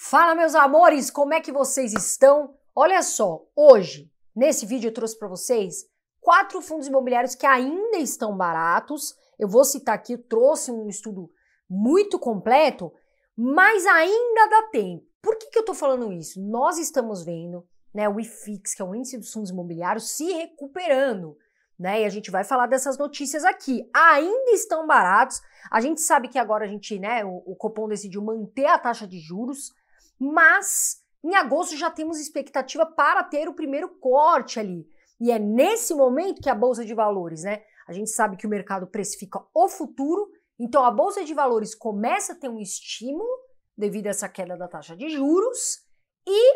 Fala meus amores, como é que vocês estão? Olha só, hoje, nesse vídeo eu trouxe para vocês quatro fundos imobiliários que ainda estão baratos. Eu vou citar aqui, eu trouxe um estudo muito completo, mas ainda dá tempo. Por que, que eu estou falando isso? Nós estamos vendo né, o IFIX, que é o índice dos fundos imobiliários, se recuperando. Né, e a gente vai falar dessas notícias aqui. Ainda estão baratos. A gente sabe que agora a gente, né, o, o Copom decidiu manter a taxa de juros mas em agosto já temos expectativa para ter o primeiro corte ali. E é nesse momento que a bolsa de valores, né? A gente sabe que o mercado precifica o futuro, então a bolsa de valores começa a ter um estímulo devido a essa queda da taxa de juros e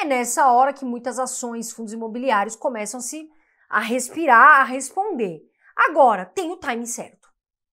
é nessa hora que muitas ações, fundos imobiliários começam se a respirar, a responder. Agora, tem o time certo.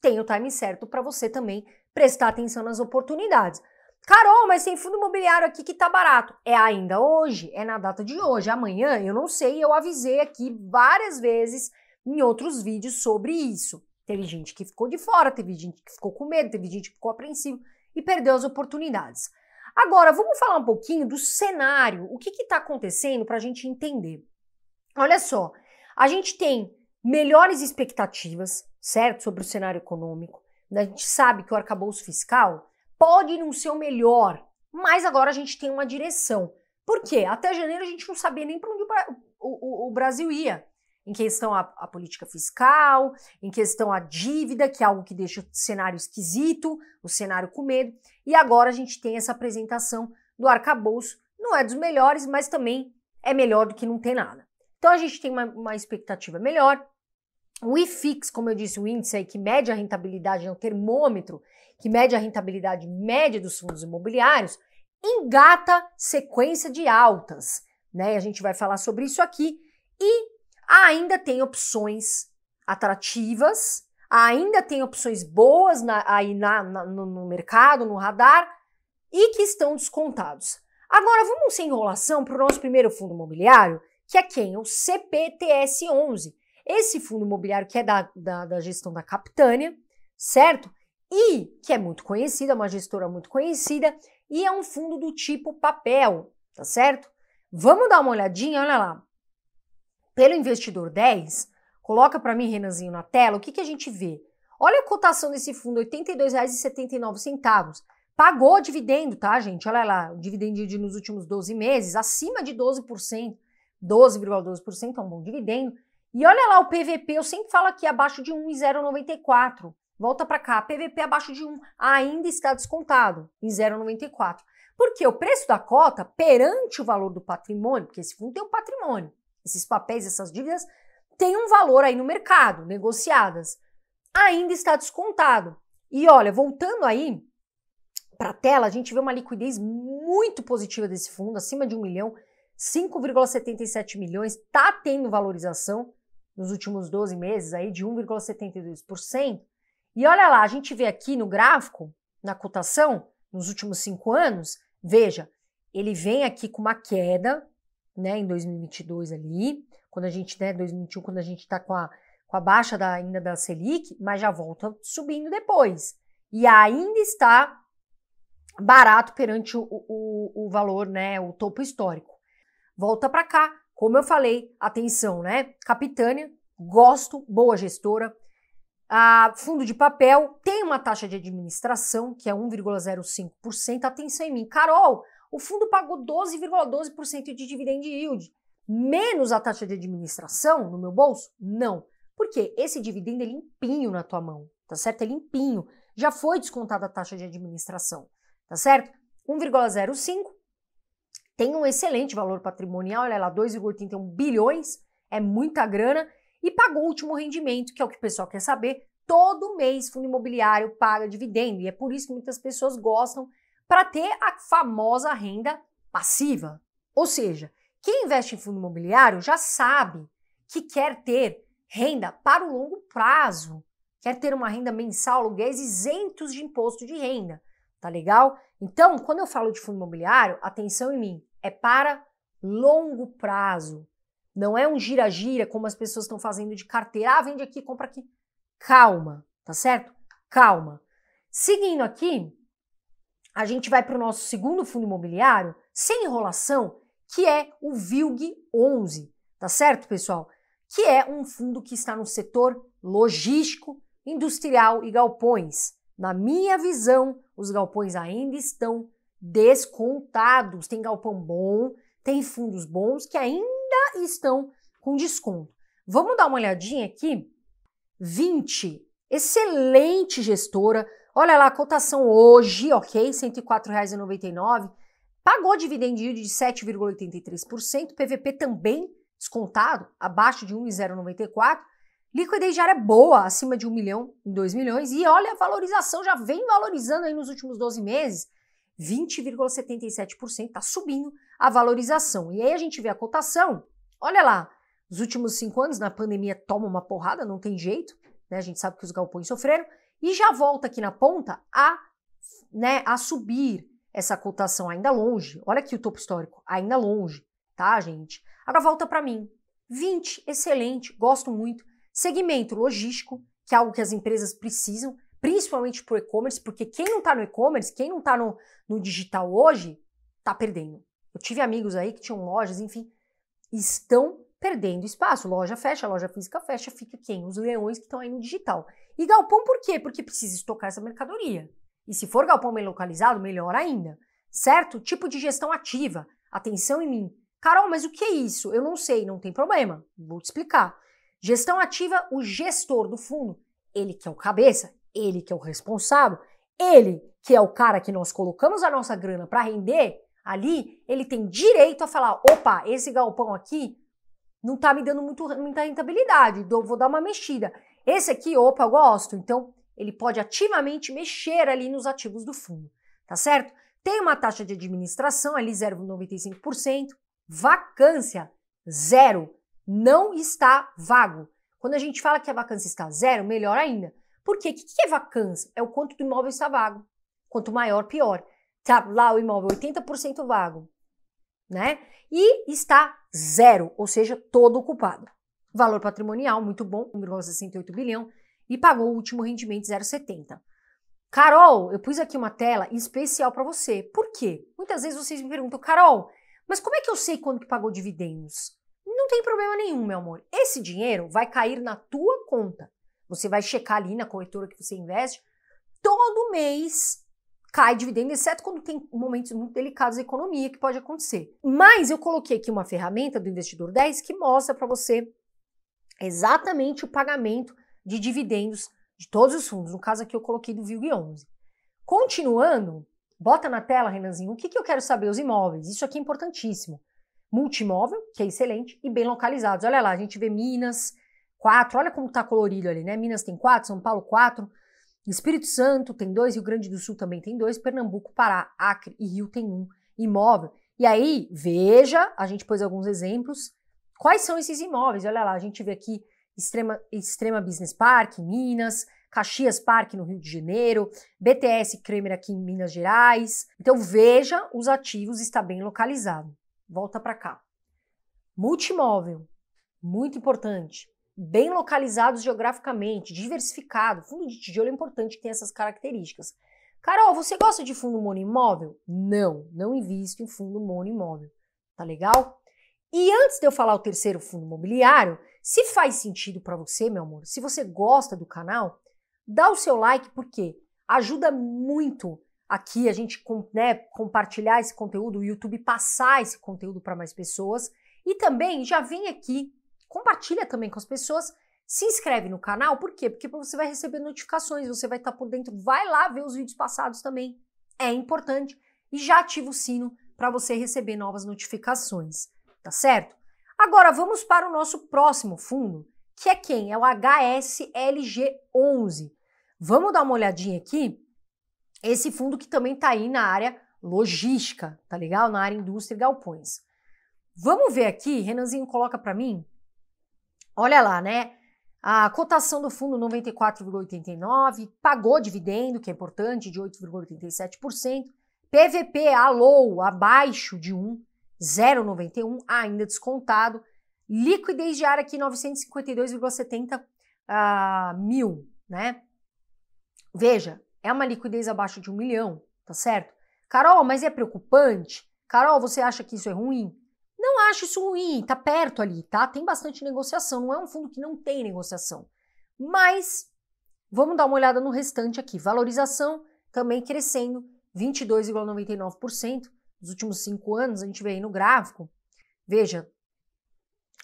Tem o time certo para você também prestar atenção nas oportunidades. Carol, mas tem fundo imobiliário aqui que tá barato. É ainda hoje, é na data de hoje. Amanhã, eu não sei, eu avisei aqui várias vezes em outros vídeos sobre isso. Teve gente que ficou de fora, teve gente que ficou com medo, teve gente que ficou apreensivo e perdeu as oportunidades. Agora, vamos falar um pouquinho do cenário, o que está acontecendo para a gente entender. Olha só, a gente tem melhores expectativas, certo, sobre o cenário econômico, a gente sabe que o arcabouço fiscal pode não ser o melhor, mas agora a gente tem uma direção. Por quê? Até janeiro a gente não sabia nem para onde o, o, o, Brasil ia. Em questão à, política fiscal, em questão à dívida, que é algo que deixa o cenário esquisito, o cenário com medo. E agora a gente tem essa apresentação do arcabouço. Não é dos melhores, mas também é melhor do que não ter nada. Então a gente tem uma, uma expectativa melhor. O IFIX, como eu disse, o índice aí que mede a rentabilidade, é um termômetro que mede a rentabilidade média dos fundos imobiliários, engata sequência de altas, né? A gente vai falar sobre isso aqui e ainda tem opções atrativas, ainda tem opções boas na, aí na, na, no, no mercado, no radar e que estão descontados. Agora vamos sem enrolação para o nosso primeiro fundo imobiliário, que é quem? O CPTS 11 esse fundo imobiliário que é da, da, da gestão da Capitânia, certo? E que é muito conhecida, é uma gestora muito conhecida, e é um fundo do tipo papel, tá certo? Vamos dar uma olhadinha, olha lá. Pelo investidor 10, coloca para mim, Renanzinho, na tela, o que, que a gente vê? Olha a cotação desse fundo, R$ 82,79. Pagou dividendo, tá, gente? Olha lá, o dividendo de nos últimos 12 meses, acima de 12%, 12,12% é um bom dividendo. E olha lá o PVP, eu sempre falo aqui abaixo de 1,094. Volta para cá, PVP abaixo de 1 ainda está descontado em 0,94. Porque o preço da cota perante o valor do patrimônio, porque esse fundo tem um patrimônio, esses papéis, essas dívidas têm um valor aí no mercado, negociadas, ainda está descontado. E olha, voltando aí para a tela, a gente vê uma liquidez muito positiva desse fundo, acima de um milhão, 5,77 milhões, está tendo valorização nos últimos 12 meses aí de 1,72%. E olha lá, a gente vê aqui no gráfico, na cotação, nos últimos cinco anos, veja, ele vem aqui com uma queda, né, em 2022 ali, quando a gente, né, 2021, quando a gente está com a, com a baixa da, ainda da Selic, mas já volta subindo depois. E ainda está barato perante o, o, o valor, né, o topo histórico. Volta para cá, como eu falei, atenção, né? Capitânia, gosto, boa gestora. A fundo de papel tem uma taxa de administração que é 1,05%. Atenção em mim, Carol, o fundo pagou 12,12% ,12 de dividend yield, menos a taxa de administração no meu bolso? Não. Porque esse dividendo é limpinho na tua mão, tá certo? É limpinho. Já foi descontada a taxa de administração, tá certo? 1,05 tem um excelente valor patrimonial, olha é lá, 2,31 bilhões, é muita grana, e pagou o último rendimento, que é o que o pessoal quer saber. Todo mês fundo imobiliário paga dividendo, e é por isso que muitas pessoas gostam para ter a famosa renda passiva. Ou seja, quem investe em fundo imobiliário já sabe que quer ter renda para o longo prazo, quer ter uma renda mensal, aluguéis isentos de imposto de renda, tá legal? Então, quando eu falo de fundo imobiliário, atenção em mim, é para longo prazo. Não é um gira-gira como as pessoas estão fazendo de carteira. Ah, vende aqui, compra aqui. Calma, tá certo? Calma. Seguindo aqui, a gente vai para o nosso segundo fundo imobiliário, sem enrolação, que é o VILG 11, tá certo, pessoal? Que é um fundo que está no setor logístico, industrial e galpões. Na minha visão, os galpões ainda estão descontados. Tem galpão bom, tem fundos bons que ainda estão com desconto. Vamos dar uma olhadinha aqui? 20, excelente gestora. Olha lá a cotação hoje, ok? R$ 104,99. Pagou dividendo de 7,83%, PVP também descontado, abaixo de 1,094. Liquidez já era boa, acima de 1 milhão, 2 milhões, e olha a valorização, já vem valorizando aí nos últimos 12 meses, 20,77%, está subindo a valorização. E aí a gente vê a cotação, olha lá, os últimos cinco anos na pandemia toma uma porrada, não tem jeito, né? a gente sabe que os galpões sofreram, e já volta aqui na ponta a, né, a subir essa cotação ainda longe. Olha aqui o topo histórico, ainda longe, tá, gente? Agora volta para mim. 20, excelente, gosto muito. Segmento logístico, que é algo que as empresas precisam, principalmente para o e-commerce, porque quem não está no e-commerce, quem não está no, no digital hoje, está perdendo. Eu tive amigos aí que tinham lojas, enfim, estão perdendo espaço. Loja fecha, loja física fecha, fica quem? Os leões que estão aí no digital. E galpão por quê? Porque precisa estocar essa mercadoria. E se for galpão bem localizado, melhor ainda. Certo? Tipo de gestão ativa. Atenção em mim. Carol, mas o que é isso? Eu não sei, não tem problema. Vou te explicar. Gestão ativa, o gestor do fundo, ele que é o cabeça, ele que é o responsável, ele que é o cara que nós colocamos a nossa grana para render ali, ele tem direito a falar: opa, esse galpão aqui não está me dando muito, muita rentabilidade, então vou dar uma mexida. Esse aqui, opa, eu gosto. Então, ele pode ativamente mexer ali nos ativos do fundo, tá certo? Tem uma taxa de administração ali 0,95%, vacância zero não está vago. Quando a gente fala que a vacância está zero, melhor ainda. Por quê? O que é vacância? É o quanto do imóvel está vago. Quanto maior, pior. Tá lá o imóvel 80% vago, né? E está zero, ou seja, todo ocupado. Valor patrimonial muito bom, 1,68 bilhão e pagou o último rendimento 0,70. Carol, eu pus aqui uma tela especial para você. Por quê? Muitas vezes vocês me perguntam, Carol, mas como é que eu sei quando que pagou dividendos? não tem problema nenhum, meu amor. Esse dinheiro vai cair na tua conta. Você vai checar ali na corretora que você investe. Todo mês cai dividendo, exceto quando tem momentos muito delicados da economia que pode acontecer. Mas eu coloquei aqui uma ferramenta do Investidor 10 que mostra para você exatamente o pagamento de dividendos de todos os fundos. No caso aqui eu coloquei do VIG 11. Continuando, bota na tela, Renanzinho, o que, que eu quero saber? Os imóveis. Isso aqui é importantíssimo multimóvel, que é excelente, e bem localizados. Olha lá, a gente vê Minas, quatro, olha como está colorido ali, né? Minas tem quatro, São Paulo quatro, Espírito Santo tem dois, Rio Grande do Sul também tem dois, Pernambuco, Pará, Acre e Rio tem um imóvel. E aí, veja, a gente pôs alguns exemplos, quais são esses imóveis? Olha lá, a gente vê aqui Extrema, Extrema Business Park, Minas, Caxias Park, no Rio de Janeiro, BTS Kremer aqui em Minas Gerais. Então veja os ativos, está bem localizado volta para cá. Multimóvel, muito importante, bem localizados geograficamente, diversificado. Fundo de tijolo é importante que tem essas características. Carol, você gosta de fundo monoimóvel? Não, não invisto em fundo monoimóvel. Tá legal? E antes de eu falar o terceiro fundo imobiliário, se faz sentido para você, meu amor, se você gosta do canal, dá o seu like porque ajuda muito aqui a gente né, compartilhar esse conteúdo, o YouTube passar esse conteúdo para mais pessoas. E também já vem aqui, compartilha também com as pessoas, se inscreve no canal, por quê? Porque você vai receber notificações, você vai estar tá por dentro, vai lá ver os vídeos passados também. É importante e já ativa o sino para você receber novas notificações, tá certo? Agora vamos para o nosso próximo fundo, que é quem? É o HSLG11. Vamos dar uma olhadinha aqui esse fundo que também está aí na área logística, tá legal? Na área indústria e galpões. Vamos ver aqui, Renanzinho coloca para mim. Olha lá, né? A cotação do fundo 94,89, pagou dividendo, que é importante, de 8,87%. PVP alô, abaixo de 1, 0,91, ainda descontado. Liquidez diária aqui 952,70 uh, ah, mil, né? Veja, é uma liquidez abaixo de um milhão, tá certo? Carol, mas é preocupante? Carol, você acha que isso é ruim? Não acho isso ruim, tá perto ali, tá? Tem bastante negociação, não é um fundo que não tem negociação. Mas vamos dar uma olhada no restante aqui. Valorização também crescendo, 22,99% nos últimos cinco anos, a gente vê aí no gráfico. Veja,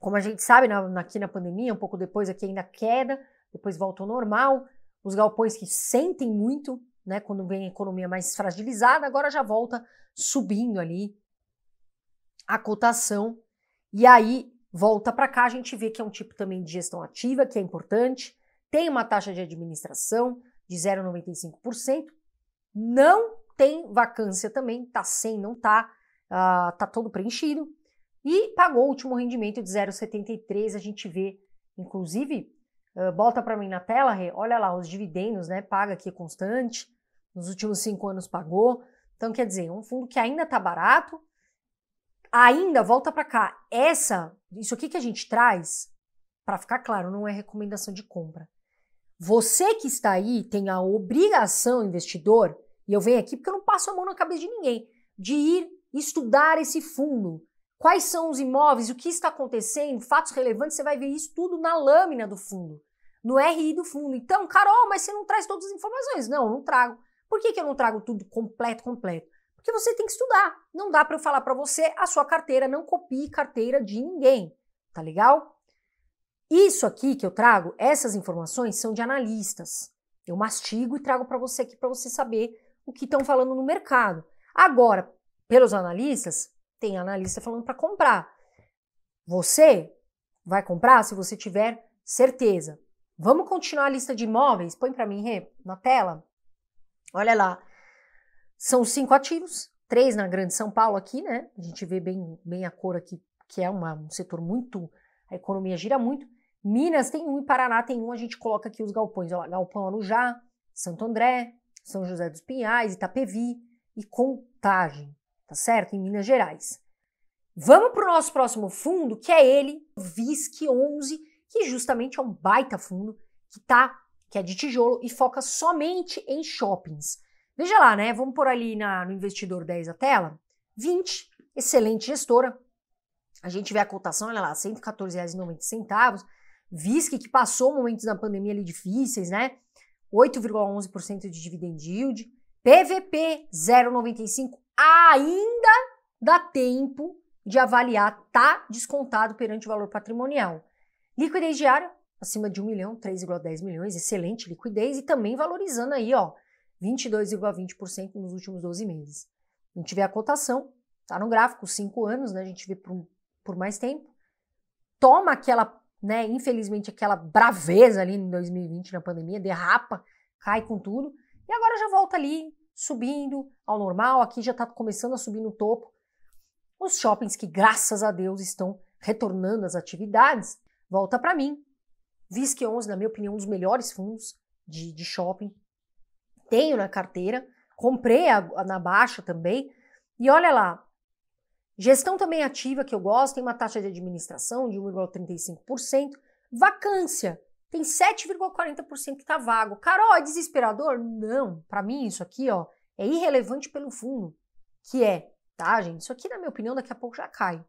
como a gente sabe na, aqui na pandemia, um pouco depois aqui ainda queda, depois volta ao normal, os galpões que sentem muito, né, quando vem a economia mais fragilizada, agora já volta subindo ali a cotação. E aí volta para cá, a gente vê que é um tipo também de gestão ativa, que é importante, tem uma taxa de administração de 0,95%, não tem vacância também, tá sem, não tá, uh, tá todo preenchido, e pagou o último rendimento de 0,73, a gente vê, inclusive, ah, bota para mim na tela, Rê, olha lá, os dividendos, né? Paga aqui constante, nos últimos cinco anos pagou. Então, quer dizer, um fundo que ainda está barato, ainda volta para cá. Essa, isso aqui que a gente traz, para ficar claro, não é recomendação de compra. Você que está aí tem a obrigação, investidor, e eu venho aqui porque eu não passo a mão na cabeça de ninguém, de ir estudar esse fundo, quais são os imóveis, o que está acontecendo, fatos relevantes, você vai ver isso tudo na lâmina do fundo, no RI do fundo. Então, Carol, mas você não traz todas as informações. Não, eu não trago. Por que, que eu não trago tudo completo, completo? Porque você tem que estudar. Não dá para eu falar para você, a sua carteira, não copie carteira de ninguém. Tá legal? Isso aqui que eu trago, essas informações são de analistas. Eu mastigo e trago para você aqui para você saber o que estão falando no mercado. Agora, pelos analistas, tem analista falando para comprar. Você vai comprar se você tiver certeza. Vamos continuar a lista de imóveis? Põe para mim, Rê, na tela. Olha lá. São cinco ativos, três na Grande São Paulo aqui, né? A gente vê bem, bem a cor aqui, que é uma, um setor muito... A economia gira muito. Minas tem um e Paraná tem um. A gente coloca aqui os galpões. Olha lá, Galpão Alujá, Santo André, São José dos Pinhais, Itapevi e Contagem tá certo? Em Minas Gerais. Vamos para o nosso próximo fundo, que é ele, o VISC 11, que justamente é um baita fundo que tá, que é de tijolo e foca somente em shoppings. Veja lá, né? Vamos por ali na, no investidor 10 a tela. 20, excelente gestora. A gente vê a cotação, olha lá, R$ 114,90. VISC que passou momentos da pandemia ali difíceis, né? 8,11% de dividend yield. PVP 0,95 ainda dá tempo de avaliar, tá descontado perante o valor patrimonial. Liquidez diária, acima de 1 milhão, 3,10 milhões, excelente liquidez e também valorizando aí, ó, 22,20% nos últimos 12 meses. A gente vê a cotação, tá no gráfico, 5 anos, né, a gente vê por, por mais tempo. Toma aquela, né, infelizmente aquela braveza ali em 2020 na pandemia, derrapa, cai com tudo e agora já volta ali subindo ao normal, aqui já está começando a subir no topo. Os shoppings que, graças a Deus, estão retornando às atividades, volta para mim. Visque 11, na minha opinião, um dos melhores fundos de, de shopping. Tenho na carteira, comprei a, a, na baixa também. E olha lá, gestão também ativa que eu gosto, tem uma taxa de administração de 1,35%. Vacância, tem 7,40% que está vago. Carol, é desesperador? Não, para mim isso aqui ó, é irrelevante pelo fundo, que é, tá gente? Isso aqui na minha opinião daqui a pouco já cai.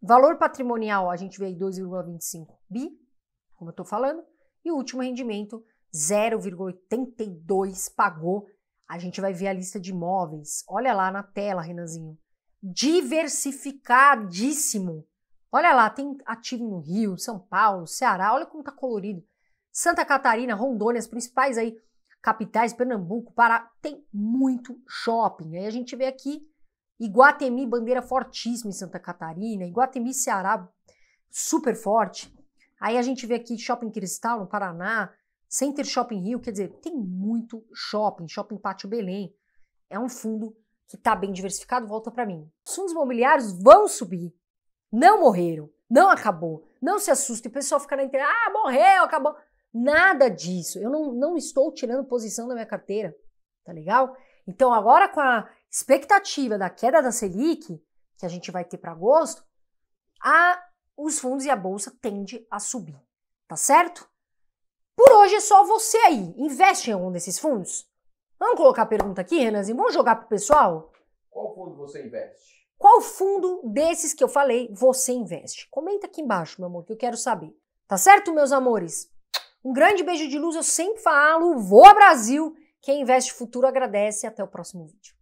Valor patrimonial, a gente vê aí 2,25 bi, como eu estou falando, e o último rendimento 0,82 pagou. A gente vai ver a lista de imóveis. Olha lá na tela, Renanzinho. Diversificadíssimo. Olha lá, tem ativo no Rio, São Paulo, Ceará, olha como tá colorido. Santa Catarina, Rondônia, as principais aí, capitais, Pernambuco, Pará, tem muito shopping. Aí a gente vê aqui Iguatemi, bandeira fortíssima em Santa Catarina, Iguatemi, Ceará, super forte. Aí a gente vê aqui Shopping Cristal, no Paraná, Center Shopping Rio, quer dizer, tem muito shopping, Shopping Pátio Belém. É um fundo que está bem diversificado, volta para mim. Os fundos imobiliários vão subir, não morreram, não acabou. Não se assustem, o pessoal fica na internet, ah, morreu, acabou. Nada disso. Eu não, não estou tirando posição da minha carteira, tá legal? Então, agora com a expectativa da queda da Selic, que a gente vai ter para agosto, a, os fundos e a bolsa tende a subir, tá certo? Por hoje é só você aí. Investe em algum desses fundos? Vamos colocar a pergunta aqui, Renanzinho? Vamos jogar pro pessoal? Qual fundo você investe? Qual fundo desses que eu falei você investe? Comenta aqui embaixo, meu amor, que eu quero saber. Tá certo, meus amores? Um grande beijo de luz, eu sempre falo, Vou ao Brasil! Quem investe futuro agradece até o próximo vídeo.